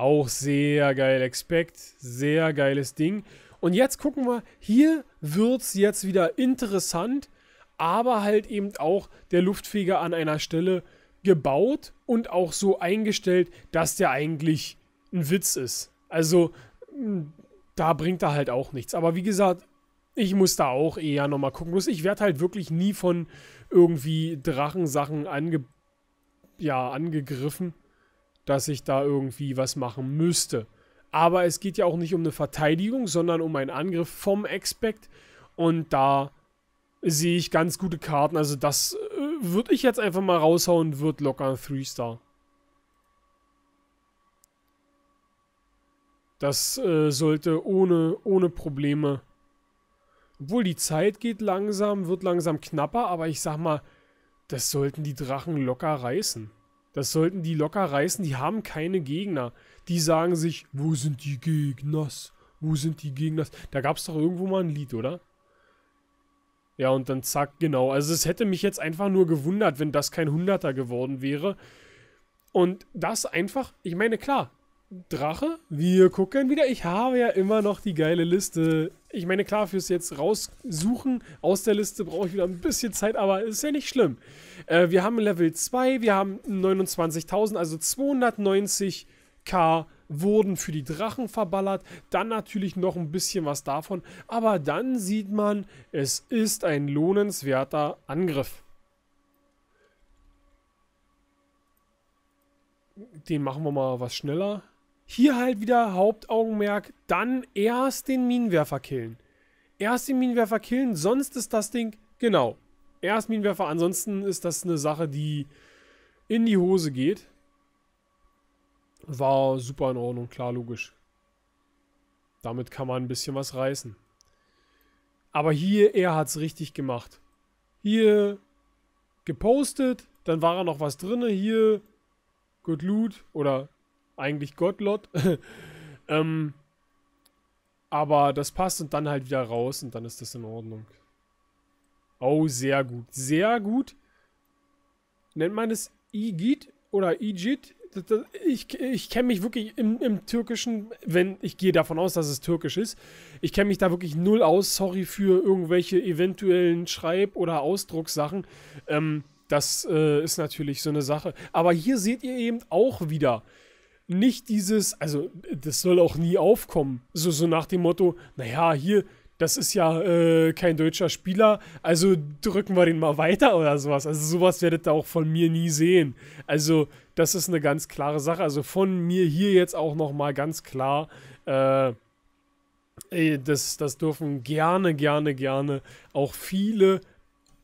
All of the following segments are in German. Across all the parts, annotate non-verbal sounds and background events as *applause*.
Auch sehr geil. Expect, sehr geiles Ding. Und jetzt gucken wir, hier wird es jetzt wieder interessant, aber halt eben auch der Luftfeger an einer Stelle gebaut und auch so eingestellt, dass der eigentlich ein Witz ist. Also da bringt er halt auch nichts. Aber wie gesagt, ich muss da auch eher nochmal gucken. Bloß ich werde halt wirklich nie von irgendwie Drachensachen ange ja, angegriffen dass ich da irgendwie was machen müsste. Aber es geht ja auch nicht um eine Verteidigung, sondern um einen Angriff vom Expect. Und da sehe ich ganz gute Karten. Also das äh, würde ich jetzt einfach mal raushauen, wird locker ein 3-Star. Das äh, sollte ohne, ohne Probleme. Obwohl die Zeit geht langsam, wird langsam knapper, aber ich sag mal, das sollten die Drachen locker reißen. Das sollten die locker reißen. Die haben keine Gegner. Die sagen sich, wo sind die Gegners? Wo sind die Gegners? Da gab es doch irgendwo mal ein Lied, oder? Ja, und dann zack, genau. Also es hätte mich jetzt einfach nur gewundert, wenn das kein Hunderter geworden wäre. Und das einfach, ich meine, klar, Drache, wir gucken wieder. Ich habe ja immer noch die geile Liste. Ich meine, klar, fürs jetzt raussuchen aus der Liste brauche ich wieder ein bisschen Zeit, aber ist ja nicht schlimm. Äh, wir haben Level 2, wir haben 29.000, also 290k wurden für die Drachen verballert. Dann natürlich noch ein bisschen was davon, aber dann sieht man, es ist ein lohnenswerter Angriff. Den machen wir mal was schneller. Hier halt wieder Hauptaugenmerk, dann erst den Minenwerfer killen. Erst den Minenwerfer killen, sonst ist das Ding, genau, erst Minenwerfer, ansonsten ist das eine Sache, die in die Hose geht. War super in Ordnung, klar, logisch. Damit kann man ein bisschen was reißen. Aber hier, er hat es richtig gemacht. Hier gepostet, dann war er noch was drinne. Hier, good loot oder eigentlich Gottlot. *laughs* ähm, aber das passt und dann halt wieder raus und dann ist das in Ordnung. Oh, sehr gut. Sehr gut. Nennt man es Igit oder Igit? Ich, ich kenne mich wirklich im, im, Türkischen, wenn ich gehe davon aus, dass es türkisch ist, ich kenne mich da wirklich null aus. Sorry für irgendwelche eventuellen Schreib- oder Ausdruckssachen. Ähm, das äh, ist natürlich so eine Sache. Aber hier seht ihr eben auch wieder, nicht dieses, also das soll auch nie aufkommen. So, so nach dem Motto, naja, hier, das ist ja äh, kein deutscher Spieler, also drücken wir den mal weiter oder sowas. Also sowas werdet ihr auch von mir nie sehen. Also das ist eine ganz klare Sache. Also von mir hier jetzt auch nochmal ganz klar, äh, das, das dürfen gerne, gerne, gerne auch viele,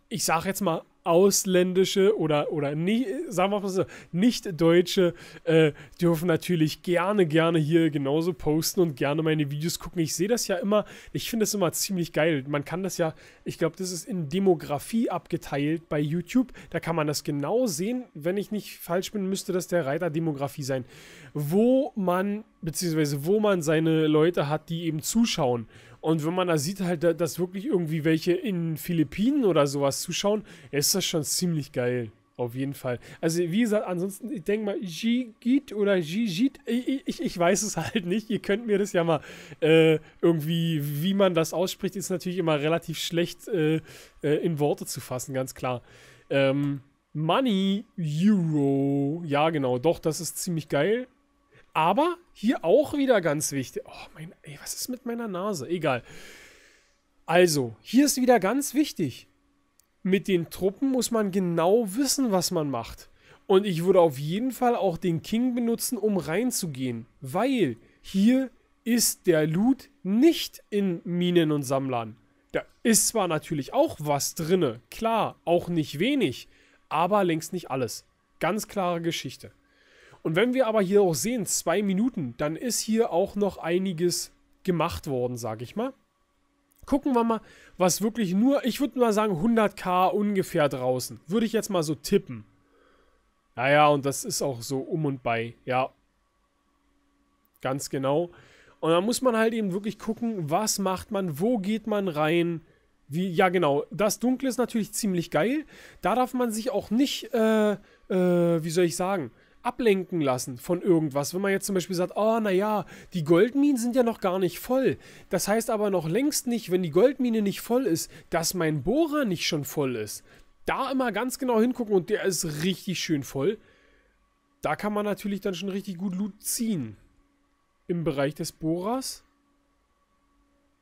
ich sag jetzt mal, ausländische oder, oder nie, sagen wir mal so, nicht-deutsche äh, dürfen natürlich gerne, gerne hier genauso posten und gerne meine Videos gucken. Ich sehe das ja immer, ich finde das immer ziemlich geil. Man kann das ja, ich glaube, das ist in Demografie abgeteilt bei YouTube. Da kann man das genau sehen. Wenn ich nicht falsch bin, müsste das der Reiter Demografie sein, wo man beziehungsweise wo man seine Leute hat, die eben zuschauen. Und wenn man da sieht halt, dass wirklich irgendwie welche in Philippinen oder sowas zuschauen, ist das schon ziemlich geil. Auf jeden Fall. Also wie gesagt, ansonsten, ich denke mal, Gigit oder Gigit, ich, ich, ich weiß es halt nicht. Ihr könnt mir das ja mal äh, irgendwie, wie man das ausspricht, ist natürlich immer relativ schlecht äh, äh in Worte zu fassen, ganz klar. Ähm, Money Euro, ja genau, doch, das ist ziemlich geil. Aber hier auch wieder ganz wichtig. Oh, mein, ey, was ist mit meiner Nase? Egal. Also, hier ist wieder ganz wichtig. Mit den Truppen muss man genau wissen, was man macht. Und ich würde auf jeden Fall auch den King benutzen, um reinzugehen. Weil hier ist der Loot nicht in Minen und Sammlern. Da ist zwar natürlich auch was drinne, klar, auch nicht wenig, aber längst nicht alles. Ganz klare Geschichte. Und wenn wir aber hier auch sehen, zwei Minuten, dann ist hier auch noch einiges gemacht worden, sag ich mal. Gucken wir mal, was wirklich nur, ich würde mal sagen 100k ungefähr draußen. Würde ich jetzt mal so tippen. Naja, und das ist auch so um und bei, ja. Ganz genau. Und dann muss man halt eben wirklich gucken, was macht man, wo geht man rein, wie, ja genau, das Dunkle ist natürlich ziemlich geil. Da darf man sich auch nicht, äh, äh, wie soll ich sagen, ablenken lassen von irgendwas. Wenn man jetzt zum Beispiel sagt, oh ah, naja, die Goldminen sind ja noch gar nicht voll. Das heißt aber noch längst nicht, wenn die Goldmine nicht voll ist, dass mein Bohrer nicht schon voll ist. Da immer ganz genau hingucken und der ist richtig schön voll. Da kann man natürlich dann schon richtig gut Loot ziehen. Im Bereich des Bohrers.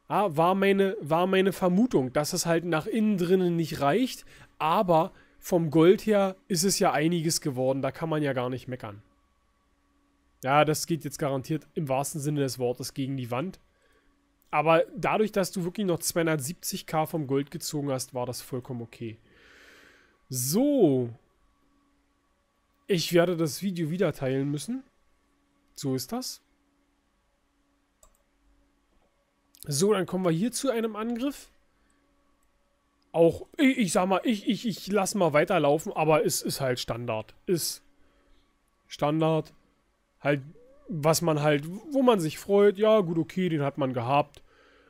Ah, war meine, war meine Vermutung, dass es halt nach innen drinnen nicht reicht, aber vom Gold her ist es ja einiges geworden. Da kann man ja gar nicht meckern. Ja, das geht jetzt garantiert im wahrsten Sinne des Wortes gegen die Wand. Aber dadurch, dass du wirklich noch 270k vom Gold gezogen hast, war das vollkommen okay. So. Ich werde das Video wieder teilen müssen. So ist das. So, dann kommen wir hier zu einem Angriff auch, ich, ich sag mal, ich, ich, ich lass mal weiterlaufen, aber es ist halt Standard. Ist Standard. Halt, was man halt, wo man sich freut, ja, gut, okay, den hat man gehabt.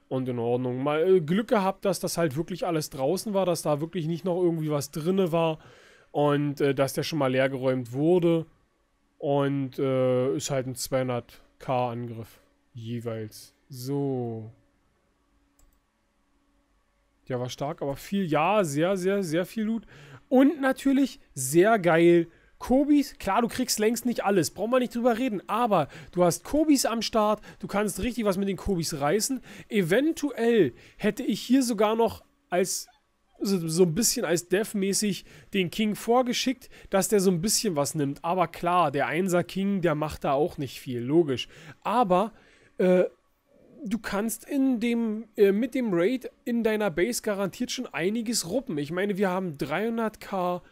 Und in Ordnung. Mal äh, Glück gehabt, dass das halt wirklich alles draußen war, dass da wirklich nicht noch irgendwie was drinne war. Und äh, dass der schon mal leergeräumt wurde. Und äh, ist halt ein 200k Angriff. Jeweils. So. Der war stark, aber viel, ja, sehr, sehr, sehr viel Loot. Und natürlich sehr geil. Kobis, klar, du kriegst längst nicht alles, brauchen wir nicht drüber reden, aber du hast Kobis am Start, du kannst richtig was mit den Kobis reißen. Eventuell hätte ich hier sogar noch als so, so ein bisschen als Dev-mäßig den King vorgeschickt, dass der so ein bisschen was nimmt. Aber klar, der Einser King, der macht da auch nicht viel, logisch. Aber äh, du kannst in dem, äh, mit dem Raid in deiner Base garantiert schon einiges ruppen. Ich meine, wir haben 300k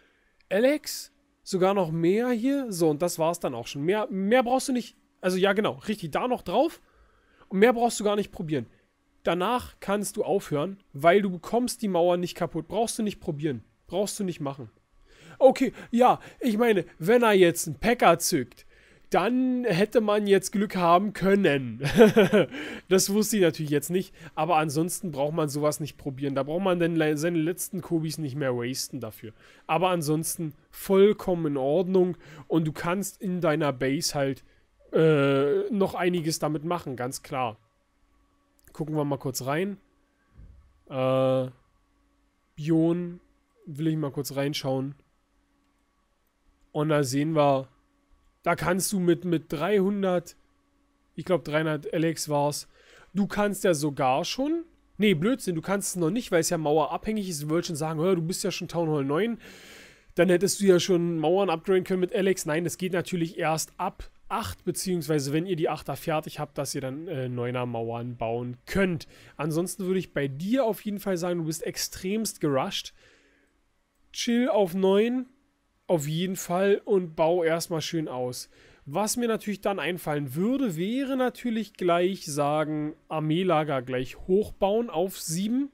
Alex, sogar noch mehr hier. So, und das war's dann auch schon. Mehr, mehr brauchst du nicht, also ja genau, richtig, da noch drauf. Und mehr brauchst du gar nicht probieren. Danach kannst du aufhören, weil du bekommst die Mauer nicht kaputt. Brauchst du nicht probieren. Brauchst du nicht machen. Okay, ja, ich meine, wenn er jetzt einen Packer zückt, dann hätte man jetzt Glück haben können. *laughs* das wusste ich natürlich jetzt nicht. Aber ansonsten braucht man sowas nicht probieren. Da braucht man dann seine letzten Kobis nicht mehr wasten dafür. Aber ansonsten vollkommen in Ordnung. Und du kannst in deiner Base halt äh, noch einiges damit machen, ganz klar. Gucken wir mal kurz rein. Äh, Bion will ich mal kurz reinschauen. Und da sehen wir da kannst du mit, mit 300, ich glaube 300 LX es, du kannst ja sogar schon, nee, Blödsinn, du kannst es noch nicht, weil es ja mauerabhängig ist. Du würdest schon sagen, du bist ja schon Town Hall 9, dann hättest du ja schon Mauern upgraden können mit LX. Nein, das geht natürlich erst ab 8, beziehungsweise wenn ihr die 8er fertig habt, dass ihr dann äh, 9er Mauern bauen könnt. Ansonsten würde ich bei dir auf jeden Fall sagen, du bist extremst gerusht. Chill auf 9, auf jeden Fall und bau erstmal schön aus. Was mir natürlich dann einfallen würde, wäre natürlich gleich sagen, Armeelager gleich hochbauen auf 7,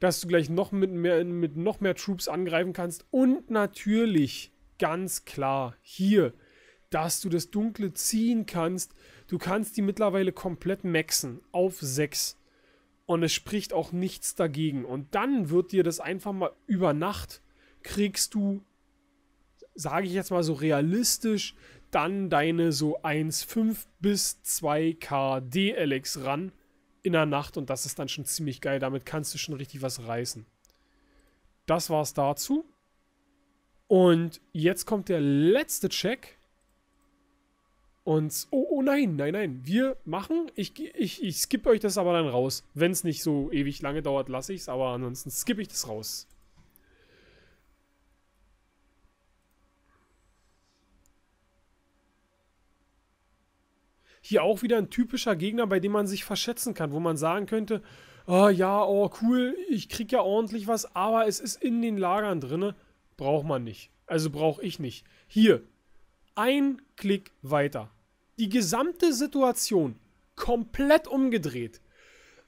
dass du gleich noch mit, mehr, mit noch mehr Troops angreifen kannst. Und natürlich, ganz klar, hier, dass du das Dunkle ziehen kannst. Du kannst die mittlerweile komplett maxen auf 6. Und es spricht auch nichts dagegen. Und dann wird dir das einfach mal über Nacht, kriegst du sage ich jetzt mal so realistisch, dann deine so 1,5 bis 2K DLX ran in der Nacht und das ist dann schon ziemlich geil. Damit kannst du schon richtig was reißen. Das war's dazu. Und jetzt kommt der letzte Check. Und oh, oh nein, nein, nein. Wir machen. Ich, ich, ich skippe euch das aber dann raus. Wenn es nicht so ewig lange dauert, lasse ich es. Aber ansonsten skippe ich das raus. hier auch wieder ein typischer Gegner, bei dem man sich verschätzen kann, wo man sagen könnte, oh, ja, oh cool, ich krieg ja ordentlich was, aber es ist in den Lagern drinne, braucht man nicht. Also brauche ich nicht. Hier, ein Klick weiter. Die gesamte Situation komplett umgedreht.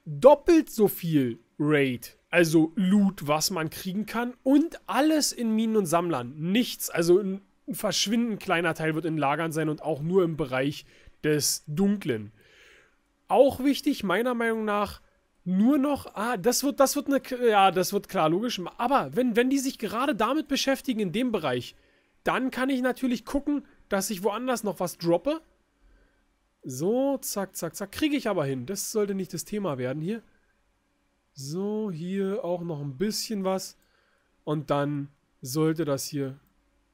Doppelt so viel Raid, also Loot, was man kriegen kann und alles in Minen und Sammlern. Nichts, also ein verschwindend kleiner Teil wird in Lagern sein und auch nur im Bereich des Dunklen. Auch wichtig, meiner Meinung nach, nur noch, ah, das wird, das wird eine, ja, das wird klar, logisch. Aber wenn, wenn die sich gerade damit beschäftigen in dem Bereich, dann kann ich natürlich gucken, dass ich woanders noch was droppe. So, zack, zack, zack. Kriege ich aber hin. Das sollte nicht das Thema werden hier. So, hier auch noch ein bisschen was. Und dann sollte das hier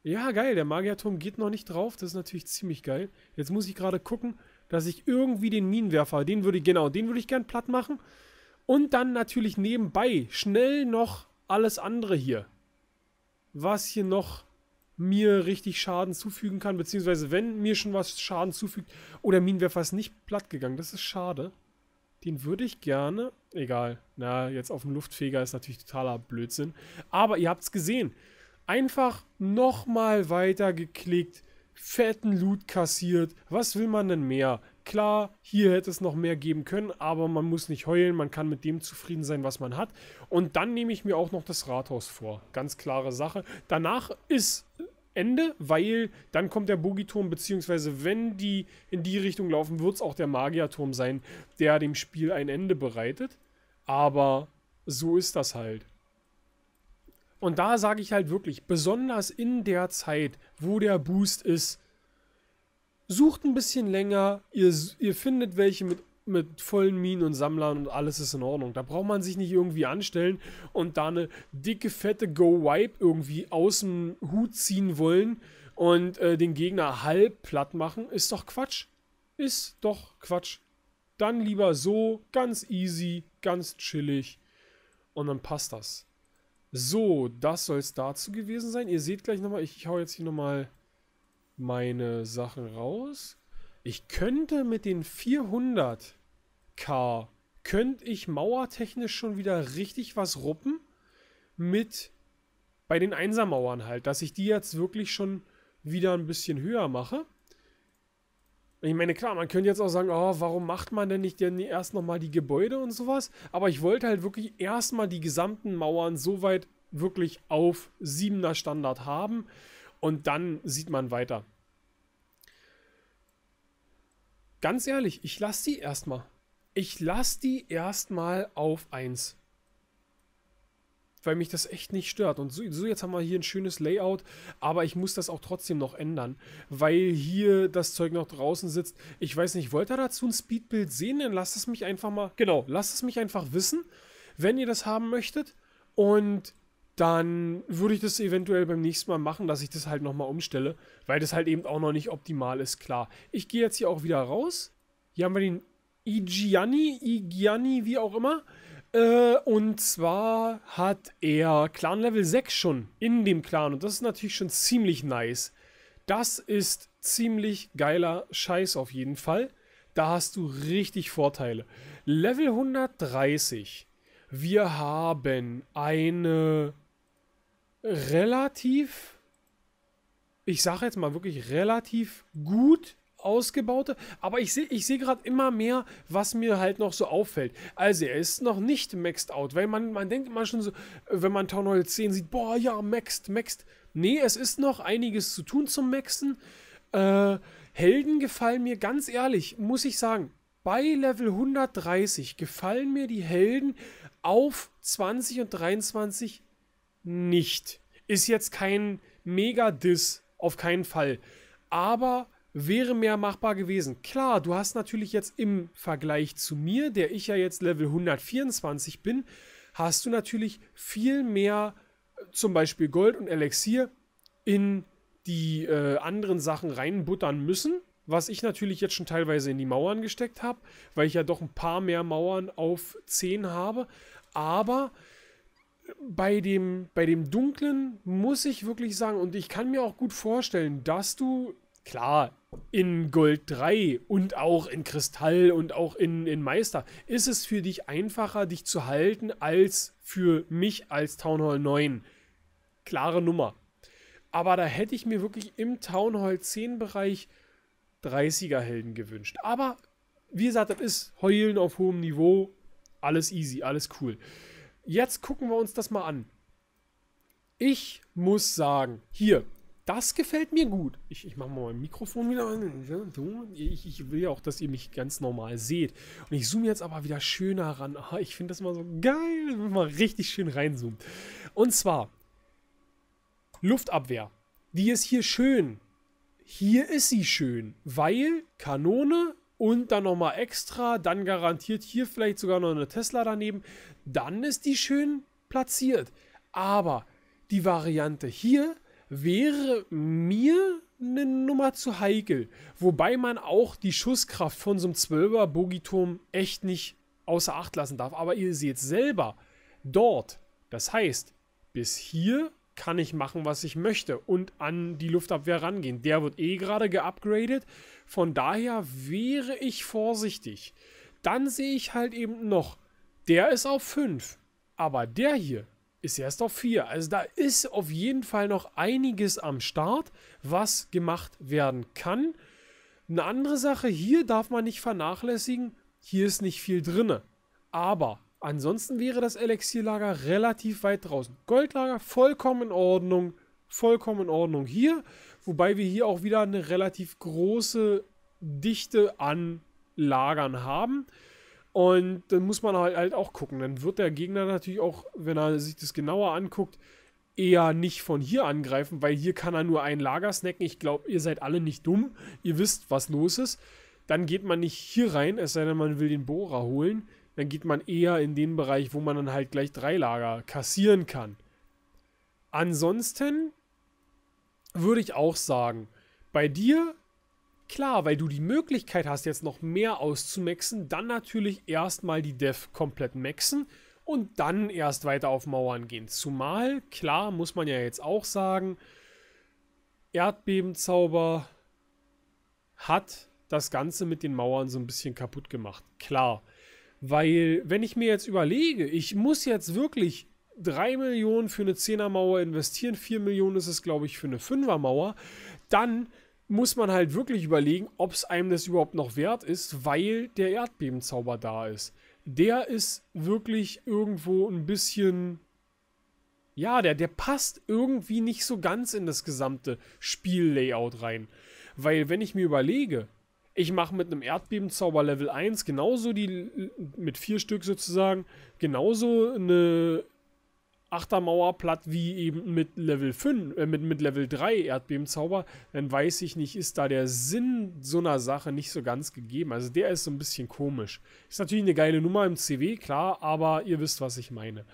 ja, geil, der Magierturm geht noch nicht drauf. Das ist natürlich ziemlich geil. Jetzt muss ich gerade gucken, dass ich irgendwie den Minenwerfer, den würde ich, genau, den würde ich gern platt machen. Und dann natürlich nebenbei schnell noch alles andere hier. Was hier noch mir richtig Schaden zufügen kann, beziehungsweise wenn mir schon was Schaden zufügt. oder der Minenwerfer ist nicht platt gegangen, das ist schade. Den würde ich gerne, egal, na, jetzt auf dem Luftfeger ist natürlich totaler Blödsinn. Aber ihr habt es gesehen einfach nochmal weiter geklickt, fetten Loot kassiert. Was will man denn mehr? Klar, hier hätte es noch mehr geben können, aber man muss nicht heulen, man kann mit dem zufrieden sein, was man hat. Und dann nehme ich mir auch noch das Rathaus vor. Ganz klare Sache. Danach ist Ende, weil dann kommt der Bogiturm, beziehungsweise wenn die in die Richtung laufen, wird es auch der Magierturm sein, der dem Spiel ein Ende bereitet. Aber so ist das halt. Und da sage ich halt wirklich, besonders in der Zeit, wo der Boost ist, sucht ein bisschen länger, ihr, ihr findet welche mit, mit vollen Minen und Sammlern und alles ist in Ordnung. Da braucht man sich nicht irgendwie anstellen und da eine dicke, fette Go-Wipe irgendwie aus dem Hut ziehen wollen und äh, den Gegner halb platt machen, ist doch Quatsch. Ist doch Quatsch. Dann lieber so, ganz easy, ganz chillig und dann passt das. So, das soll es dazu gewesen sein. Ihr seht gleich nochmal, ich, ich hau jetzt hier nochmal meine Sachen raus. Ich könnte mit den 400k, könnte ich mauertechnisch schon wieder richtig was ruppen mit bei den Einsermauern halt, dass ich die jetzt wirklich schon wieder ein bisschen höher mache. Ich meine, klar, man könnte jetzt auch sagen, oh, warum macht man denn nicht denn erst nochmal die Gebäude und sowas? Aber ich wollte halt wirklich erstmal die gesamten Mauern soweit wirklich auf 7er Standard haben und dann sieht man weiter. Ganz ehrlich, ich lasse die erstmal. Ich lasse die erstmal auf 1 weil mich das echt nicht stört. Und so, so, jetzt haben wir hier ein schönes Layout, aber ich muss das auch trotzdem noch ändern, weil hier das Zeug noch draußen sitzt. Ich weiß nicht, wollt ihr dazu ein Speedbild sehen? Dann lasst es mich einfach mal, genau, lasst es mich einfach wissen, wenn ihr das haben möchtet. Und dann würde ich das eventuell beim nächsten Mal machen, dass ich das halt nochmal umstelle, weil das halt eben auch noch nicht optimal ist, klar. Ich gehe jetzt hier auch wieder raus. Hier haben wir den Igiani, Igiani, wie auch immer. Äh, und zwar hat er Clan Level 6 schon in dem Clan. Und das ist natürlich schon ziemlich nice. Das ist ziemlich geiler Scheiß auf jeden Fall. Da hast du richtig Vorteile. Level 130. Wir haben eine relativ, ich sage jetzt mal wirklich relativ gut ausgebaute. Aber ich sehe ich seh gerade immer mehr, was mir halt noch so auffällt. Also er ist noch nicht maxed out, weil man, man denkt immer schon so, wenn man Town Hall 10 sieht, boah, ja, maxed, maxed. Nee, es ist noch einiges zu tun zum Maxen. Äh, Helden gefallen mir, ganz ehrlich, muss ich sagen, bei Level 130 gefallen mir die Helden auf 20 und 23 nicht. Ist jetzt kein Mega-Diss, auf keinen Fall. Aber wäre mehr machbar gewesen. Klar, du hast natürlich jetzt im Vergleich zu mir, der ich ja jetzt Level 124 bin, hast du natürlich viel mehr äh, zum Beispiel Gold und Elixier in die äh, anderen Sachen reinbuttern müssen, was ich natürlich jetzt schon teilweise in die Mauern gesteckt habe, weil ich ja doch ein paar mehr Mauern auf 10 habe. Aber äh, bei dem, bei dem Dunklen muss ich wirklich sagen, und ich kann mir auch gut vorstellen, dass du Klar, in Gold 3 und auch in Kristall und auch in, in Meister ist es für dich einfacher, dich zu halten, als für mich als Town Hall 9. Klare Nummer. Aber da hätte ich mir wirklich im Town Hall 10 Bereich 30er Helden gewünscht. Aber wie gesagt, das ist Heulen auf hohem Niveau. Alles easy, alles cool. Jetzt gucken wir uns das mal an. Ich muss sagen, hier, das gefällt mir gut. Ich, ich mache mal mein Mikrofon wieder an. Ich, ich, will ja auch, dass ihr mich ganz normal seht. Und ich zoome jetzt aber wieder schöner ran. ich finde das mal so geil, wenn man richtig schön reinzoomt. Und zwar Luftabwehr. Die ist hier schön. Hier ist sie schön, weil Kanone und dann nochmal extra, dann garantiert hier vielleicht sogar noch eine Tesla daneben. Dann ist die schön platziert. Aber die Variante hier wäre mir eine Nummer zu heikel. Wobei man auch die Schusskraft von so einem 12er Bogiturm echt nicht außer Acht lassen darf. Aber ihr seht selber, dort, das heißt, bis hier kann ich machen, was ich möchte und an die Luftabwehr rangehen. Der wird eh gerade geupgradet. Von daher wäre ich vorsichtig. Dann sehe ich halt eben noch, der ist auf 5. Aber der hier, ist erst auf 4. Also da ist auf jeden Fall noch einiges am Start, was gemacht werden kann. Eine andere Sache, hier darf man nicht vernachlässigen, hier ist nicht viel drin. Aber ansonsten wäre das Elixierlager relativ weit draußen. Goldlager vollkommen in Ordnung, vollkommen in Ordnung hier. Wobei wir hier auch wieder eine relativ große Dichte an Lagern haben. Und dann muss man halt, halt, auch gucken. Dann wird der Gegner natürlich auch, wenn er sich das genauer anguckt, eher nicht von hier angreifen, weil hier kann er nur ein Lager snacken. Ich glaube, ihr seid alle nicht dumm. Ihr wisst, was los ist. Dann geht man nicht hier rein, es sei denn, man will den Bohrer holen. Dann geht man eher in den Bereich, wo man dann halt gleich drei Lager kassieren kann. Ansonsten würde ich auch sagen, bei dir Klar, weil du die Möglichkeit hast, jetzt noch mehr auszumaxen, dann natürlich erstmal die Def komplett maxen und dann erst weiter auf Mauern gehen. Zumal, klar, muss man ja jetzt auch sagen, Erdbebenzauber hat das Ganze mit den Mauern so ein bisschen kaputt gemacht. Klar. Weil, wenn ich mir jetzt überlege, ich muss jetzt wirklich 3 Millionen für eine 10er Mauer investieren, 4 Millionen ist es, glaube ich, für eine 5er Mauer, dann muss man halt wirklich überlegen, ob es einem das überhaupt noch wert ist, weil der Erdbebenzauber da ist. Der ist wirklich irgendwo ein bisschen. Ja, der, der passt irgendwie nicht so ganz in das gesamte Spiellayout rein. Weil, wenn ich mir überlege, ich mache mit einem Erdbebenzauber Level 1 genauso die, mit vier Stück sozusagen, genauso eine Achtermauerplatt wie eben mit Level 5, äh, mit, mit Level 3 Erdbebenzauber, dann weiß ich nicht, ist da der Sinn so einer Sache nicht so ganz gegeben. Also der ist so ein bisschen komisch. Ist natürlich eine geile Nummer im CW, klar, aber ihr wisst, was ich meine.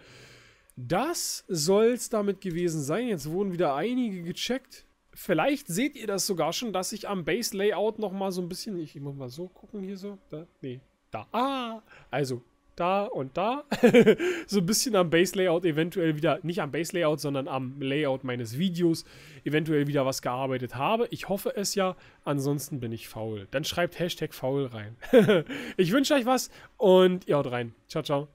Das soll es damit gewesen sein. Jetzt wurden wieder einige gecheckt. Vielleicht seht ihr das sogar schon, dass ich am Base Layout nochmal so ein bisschen, ich muss mal so gucken hier so, da, nee, da, ah, also da und da. *laughs* so ein bisschen am Base-Layout eventuell wieder, nicht am Base-Layout, sondern am Layout meines Videos eventuell wieder was gearbeitet habe. Ich hoffe es ja, ansonsten bin ich faul. Dann schreibt Hashtag faul rein. *laughs* ich wünsche euch was und ihr haut rein. Ciao, ciao.